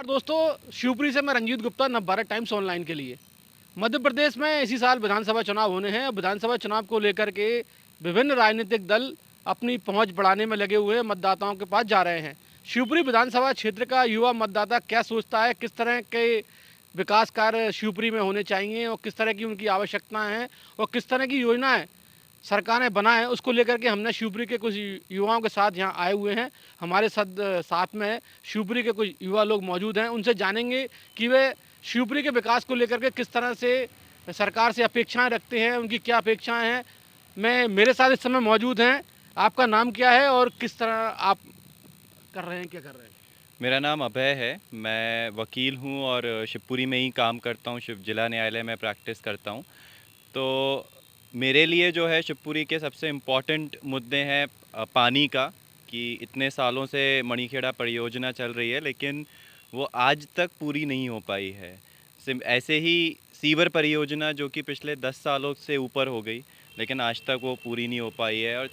नमस्कार दोस्तों शिवपुरी से मैं रंजीत गुप्ता नव भारत टाइम्स ऑनलाइन के लिए मध्य प्रदेश में इसी साल विधानसभा चुनाव होने हैं विधानसभा चुनाव को लेकर के विभिन्न राजनीतिक दल अपनी पहुंच बढ़ाने में लगे हुए मतदाताओं के पास जा रहे हैं शिवपुरी विधानसभा क्षेत्र का युवा मतदाता क्या सोचता है किस तरह के विकास कार्य शिवपुरी में होने चाहिए और किस तरह की उनकी आवश्यकताएँ हैं और किस तरह की योजनाएँ सरकार ने बनाए उसको लेकर के हमने शिवपुरी के कुछ युवाओं के साथ यहाँ आए हुए हैं हमारे साथ साथ में शिवपुरी के कुछ युवा लोग मौजूद हैं उनसे जानेंगे कि वे शिवपुरी के विकास को लेकर के किस तरह से सरकार से अपेक्षाएं रखते हैं उनकी क्या अपेक्षाएं हैं मैं मेरे साथ इस समय मौजूद हैं आपका नाम क्या है और किस तरह आप कर रहे हैं क्या कर रहे हैं मेरा नाम अभय है मैं वकील हूँ और शिवपुरी में ही काम करता हूँ शिव जिला न्यायालय में प्रैक्टिस करता हूँ तो मेरे लिए जो है शिवपुरी के सबसे इम्पॉर्टेंट मुद्दे हैं पानी का कि इतने सालों से मणिखेड़ा परियोजना चल रही है लेकिन वो आज तक पूरी नहीं हो पाई है सिर्फ ऐसे ही सीवर परियोजना जो कि पिछले दस सालों से ऊपर हो गई लेकिन आज तक वो पूरी नहीं हो पाई है और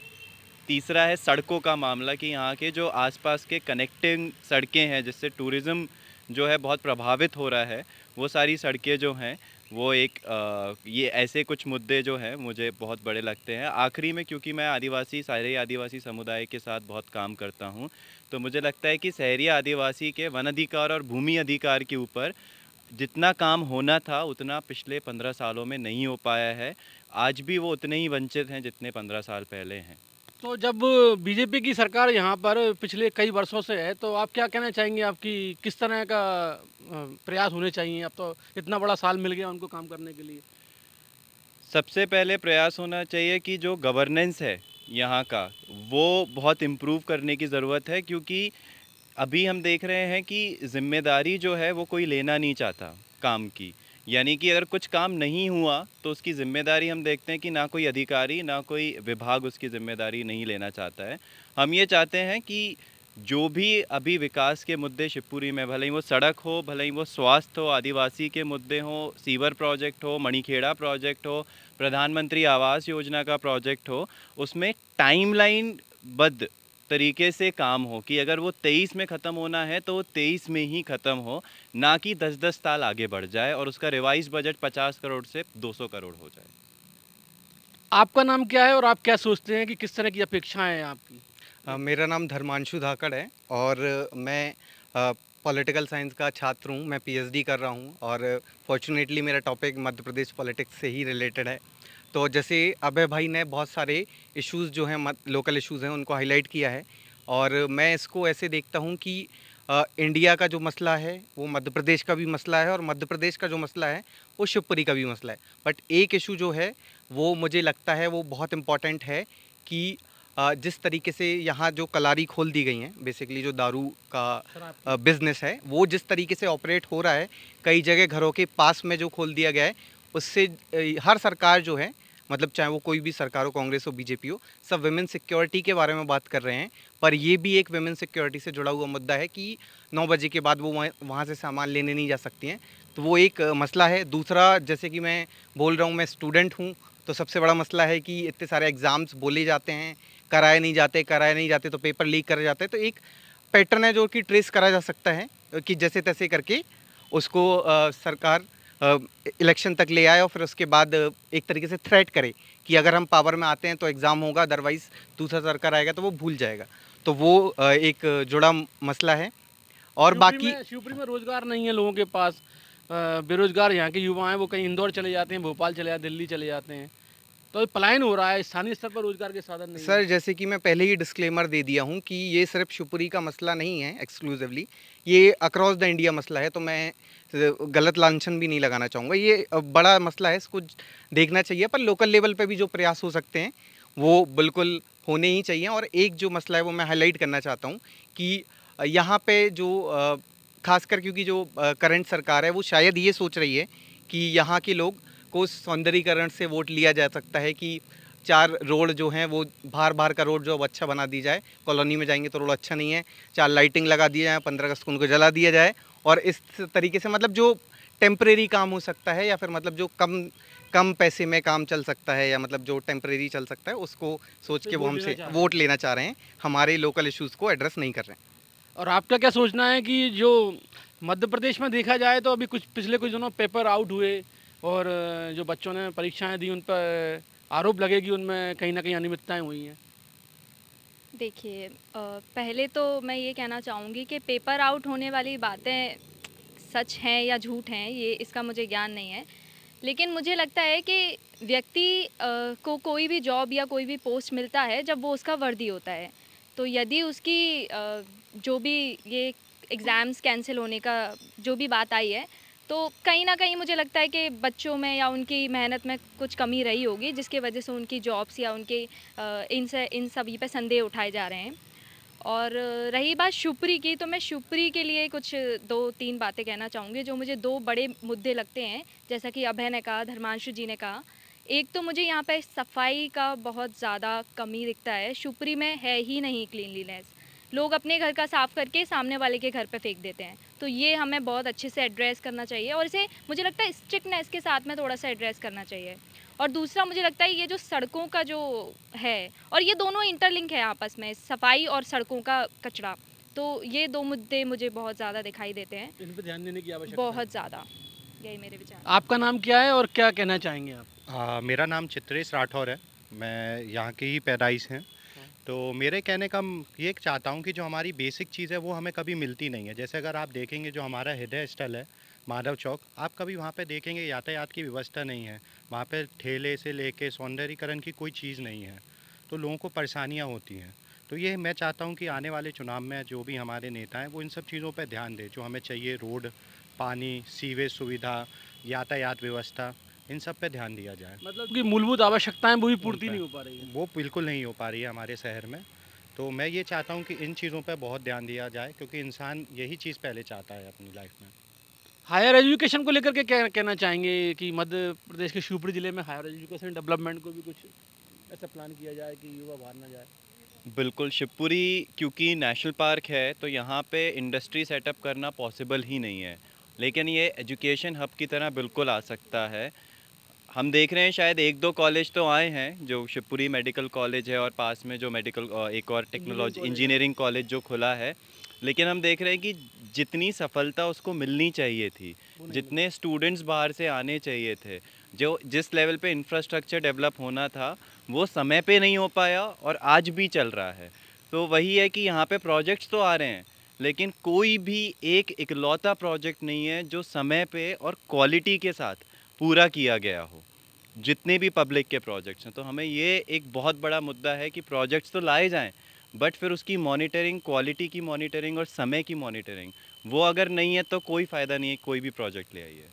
तीसरा है सड़कों का मामला कि यहाँ के जो आसपास के कनेक्टिंग सड़कें हैं जिससे टूरिज़्म जो है बहुत प्रभावित हो रहा है वो सारी सड़कें जो हैं वो एक आ, ये ऐसे कुछ मुद्दे जो हैं मुझे बहुत बड़े लगते हैं आखिरी में क्योंकि मैं आदिवासी सारे आदिवासी समुदाय के साथ बहुत काम करता हूँ तो मुझे लगता है कि शहरी आदिवासी के वन अधिकार और भूमि अधिकार के ऊपर जितना काम होना था उतना पिछले पंद्रह सालों में नहीं हो पाया है आज भी वो उतने ही वंचित हैं जितने पंद्रह साल पहले हैं तो जब बीजेपी की सरकार यहाँ पर पिछले कई वर्षों से है तो आप क्या कहना चाहेंगे आपकी किस तरह का प्रयास होने चाहिए अब तो इतना बड़ा साल मिल गया उनको काम करने के लिए सबसे पहले प्रयास होना चाहिए कि जो गवर्नेंस है यहाँ का वो बहुत इम्प्रूव करने की ज़रूरत है क्योंकि अभी हम देख रहे हैं कि जिम्मेदारी जो है वो कोई लेना नहीं चाहता काम की यानी कि अगर कुछ काम नहीं हुआ तो उसकी जिम्मेदारी हम देखते हैं कि ना कोई अधिकारी ना कोई विभाग उसकी जिम्मेदारी नहीं लेना चाहता है हम ये चाहते हैं कि जो भी अभी विकास के मुद्दे शिवपुरी में भले ही वो सड़क हो भले ही वो स्वास्थ्य हो आदिवासी के मुद्दे हो सीवर प्रोजेक्ट हो मणिखेड़ा प्रोजेक्ट हो प्रधानमंत्री आवास योजना का प्रोजेक्ट हो उसमें टाइमलाइन बद तरीके से काम हो कि अगर वो तेईस में ख़त्म होना है तो वो तेईस में ही ख़त्म हो ना कि दस दस साल आगे बढ़ जाए और उसका रिवाइज बजट पचास करोड़ से दो सौ करोड़ हो जाए आपका नाम क्या है और आप क्या सोचते हैं कि किस तरह की अपेक्षाएं हैं आपकी आ, मेरा नाम धर्मांशु धाकड़ है और मैं पॉलिटिकल साइंस का छात्र हूँ मैं पी कर रहा हूँ और फॉर्चुनेटली मेरा टॉपिक मध्य प्रदेश पॉलिटिक्स से ही रिलेटेड है तो जैसे अभय भाई ने बहुत सारे इश्यूज़ जो हैं लोकल इश्यूज़ हैं उनको हाईलाइट किया है और मैं इसको ऐसे देखता हूँ कि आ, इंडिया का जो मसला है वो मध्य प्रदेश का भी मसला है और मध्य प्रदेश का जो मसला है वो शिवपुरी का भी मसला है बट एक इशू जो है वो मुझे लगता है वो बहुत इम्पॉर्टेंट है कि आ, जिस तरीके से यहाँ जो कलारी खोल दी गई हैं बेसिकली जो दारू का बिज़नेस है वो जिस तरीके से ऑपरेट हो रहा है कई जगह घरों के पास में जो खोल दिया गया है उससे हर सरकार जो है मतलब चाहे वो कोई भी सरकार हो कांग्रेस हो बीजेपी हो सब वेमेन सिक्योरिटी के बारे में बात कर रहे हैं पर ये भी एक वेमेन सिक्योरिटी से जुड़ा हुआ मुद्दा है कि नौ बजे के बाद वो वहाँ से सामान लेने नहीं जा सकती हैं तो वो एक मसला है दूसरा जैसे कि मैं बोल रहा हूँ मैं स्टूडेंट हूँ तो सबसे बड़ा मसला है कि इतने सारे एग्ज़ाम्स बोले जाते हैं कराए नहीं जाते कराए नहीं जाते तो पेपर लीक करे जाते हैं तो एक पैटर्न है जो कि ट्रेस करा जा सकता है कि जैसे तैसे करके उसको सरकार इलेक्शन तक ले आए और फिर उसके बाद एक तरीके से थ्रेट करे कि अगर हम पावर में आते हैं तो एग्ज़ाम होगा अदरवाइज़ दूसरा सरकार आएगा तो वो भूल जाएगा तो वो एक जुड़ा मसला है और बाकी शिवपुरी में रोज़गार नहीं है लोगों के पास बेरोज़गार यहाँ के युवा हैं वो कहीं इंदौर चले जाते हैं भोपाल चले जाते हैं दिल्ली चले जाते हैं तो पलायन हो रहा है स्थानीय स्तर पर रोजगार के साधन नहीं सर जैसे कि मैं पहले ही डिस्क्लेमर दे दिया हूँ कि ये सिर्फ शिवपुरी का मसला नहीं है एक्सक्लूसिवली ये अक्रॉस द इंडिया मसला है तो मैं तो गलत लांछन भी नहीं लगाना चाहूँगा ये बड़ा मसला है इसको देखना चाहिए पर लोकल लेवल पर भी जो प्रयास हो सकते हैं वो बिल्कुल होने ही चाहिए और एक जो मसला है वो मैं हाईलाइट करना चाहता हूँ कि यहाँ पे जो खासकर क्योंकि जो करंट सरकार है वो शायद ये सोच रही है कि यहाँ के लोग को सौंदर्यीकरण से वोट लिया जा सकता है कि चार रोड जो हैं वो बाहर बाहर का रोड जो अब अच्छा बना दी जाए कॉलोनी में जाएंगे तो रोड अच्छा नहीं है चार लाइटिंग लगा दिया जाए पंद्रह अगस्त को उनको जला दिया जाए और इस तरीके से मतलब जो टेम्प्रेरी काम हो सकता है या फिर मतलब जो कम कम पैसे में काम चल सकता है या मतलब जो टेम्परेरी चल सकता है उसको सोच के वो हमसे वोट लेना चाह रहे हैं हमारे लोकल इश्यूज़ को एड्रेस नहीं कर रहे हैं और आपका क्या सोचना है कि जो मध्य प्रदेश में देखा जाए तो अभी कुछ पिछले कुछ दिनों पेपर आउट हुए और जो बच्चों ने परीक्षाएं दी उन पर आरोप लगेगी उनमें कहीं ना कहीं अनियमितताएं हुई हैं देखिए पहले तो मैं ये कहना चाहूँगी कि पेपर आउट होने वाली बातें सच हैं या झूठ हैं ये इसका मुझे ज्ञान नहीं है लेकिन मुझे लगता है कि व्यक्ति को कोई भी जॉब या कोई भी पोस्ट मिलता है जब वो उसका वर्दी होता है तो यदि उसकी जो भी ये एग्ज़ाम्स कैंसिल होने का जो भी बात आई है तो कहीं ना कहीं मुझे लगता है कि बच्चों में या उनकी मेहनत में कुछ कमी रही होगी जिसकी वजह से उनकी जॉब्स या उनके इन से इन सभी पर संदेह उठाए जा रहे हैं और रही बात शुपरी की तो मैं शुपरी के लिए कुछ दो तीन बातें कहना चाहूँगी जो मुझे दो बड़े मुद्दे लगते हैं जैसा कि अभय ने कहा धर्मांशु जी ने कहा एक तो मुझे यहाँ पर सफाई का बहुत ज़्यादा कमी दिखता है शुपरी में है ही नहीं क्लिनलीनेस लोग अपने घर का साफ़ करके सामने वाले के घर पर फेंक देते हैं तो ये हमें बहुत अच्छे से एड्रेस करना चाहिए और इसे मुझे लगता है स्ट्रिक्टनेस के साथ में थोड़ा सा एड्रेस करना चाहिए और दूसरा मुझे लगता है ये जो सड़कों का जो है और ये दोनों इंटरलिंक है आपस में सफाई और सड़कों का कचरा तो ये दो मुद्दे मुझे बहुत ज़्यादा दिखाई देते हैं इन पर ध्यान देने की आवश्यकता बहुत ज़्यादा यही मेरे विचार आपका नाम क्या है और क्या कहना चाहेंगे आप आ, हाँ, मेरा नाम चित्रेश राठौर है मैं यहाँ की ही पैदाइश हैं तो मेरे कहने का ये चाहता हूँ कि जो हमारी बेसिक चीज़ है वो हमें कभी मिलती नहीं है जैसे अगर आप देखेंगे जो हमारा हृदय स्थल है माधव चौक आप कभी वहाँ पे देखेंगे यातायात की व्यवस्था नहीं है वहाँ पे ठेले से लेके सौंदर्यकरण की कोई चीज़ नहीं है तो लोगों को परेशानियाँ होती हैं तो ये मैं चाहता हूँ कि आने वाले चुनाव में जो भी हमारे नेता हैं वो इन सब चीज़ों पर ध्यान दें जो हमें चाहिए रोड पानी सीवेज सुविधा यातायात व्यवस्था इन सब पे ध्यान दिया जाए मतलब कि मूलभूत आवश्यकताएं वो भी पूर्ति नहीं हो पा रही है वो बिल्कुल नहीं हो पा रही है हमारे शहर में तो मैं ये चाहता हूँ कि इन चीज़ों पर बहुत ध्यान दिया जाए क्योंकि इंसान यही चीज़ पहले चाहता है अपनी लाइफ में हायर एजुकेशन को लेकर के क्या कहना चाहेंगे कि मध्य प्रदेश के शिवपुरी ज़िले में हायर एजुकेशन डेवलपमेंट को भी कुछ ऐसा प्लान किया जाए कि युवा बाहर ना जाए बिल्कुल शिवपुरी क्योंकि नेशनल पार्क है तो यहाँ पे इंडस्ट्री सेटअप करना पॉसिबल ही नहीं है लेकिन ये एजुकेशन हब की तरह बिल्कुल आ सकता है हम देख रहे हैं शायद एक दो कॉलेज तो आए हैं जो शिवपुरी मेडिकल कॉलेज है और पास में जो मेडिकल एक और टेक्नोलॉजी इंजीनियरिंग कॉलेज जो खुला है लेकिन हम देख रहे हैं कि जितनी सफलता उसको मिलनी चाहिए थी जितने स्टूडेंट्स बाहर से आने चाहिए थे जो जिस लेवल पे इंफ्रास्ट्रक्चर डेवलप होना था वो समय पे नहीं हो पाया और आज भी चल रहा है तो वही है कि यहाँ पे प्रोजेक्ट्स तो आ रहे हैं लेकिन कोई भी एक इकलौता प्रोजेक्ट नहीं है जो समय पे और क्वालिटी के साथ पूरा किया गया हो जितने भी पब्लिक के प्रोजेक्ट्स हैं तो हमें ये एक बहुत बड़ा मुद्दा है कि प्रोजेक्ट्स तो लाए जाएँ बट फिर उसकी मॉनिटरिंग क्वालिटी की मॉनिटरिंग और समय की मॉनिटरिंग वो अगर नहीं है तो कोई फ़ायदा नहीं है कोई भी प्रोजेक्ट ले आइए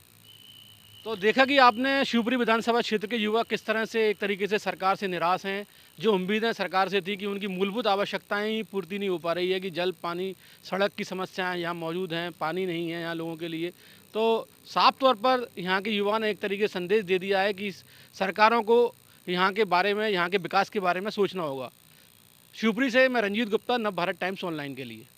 तो देखा कि आपने शिवपुरी विधानसभा क्षेत्र के युवा किस तरह से एक तरीके से सरकार से निराश हैं जो उम्मीदें सरकार से थी कि उनकी मूलभूत आवश्यकताएं ही पूर्ति नहीं हो पा रही है कि जल पानी सड़क की समस्याएं यहाँ मौजूद हैं पानी नहीं है यहाँ लोगों के लिए तो साफ तौर पर यहाँ के युवा ने एक तरीके संदेश दे दिया है कि सरकारों को यहाँ के बारे में यहाँ के विकास के बारे में सोचना होगा शिवपुरी से मैं रंजीत गुप्ता नव भारत टाइम्स ऑनलाइन के लिए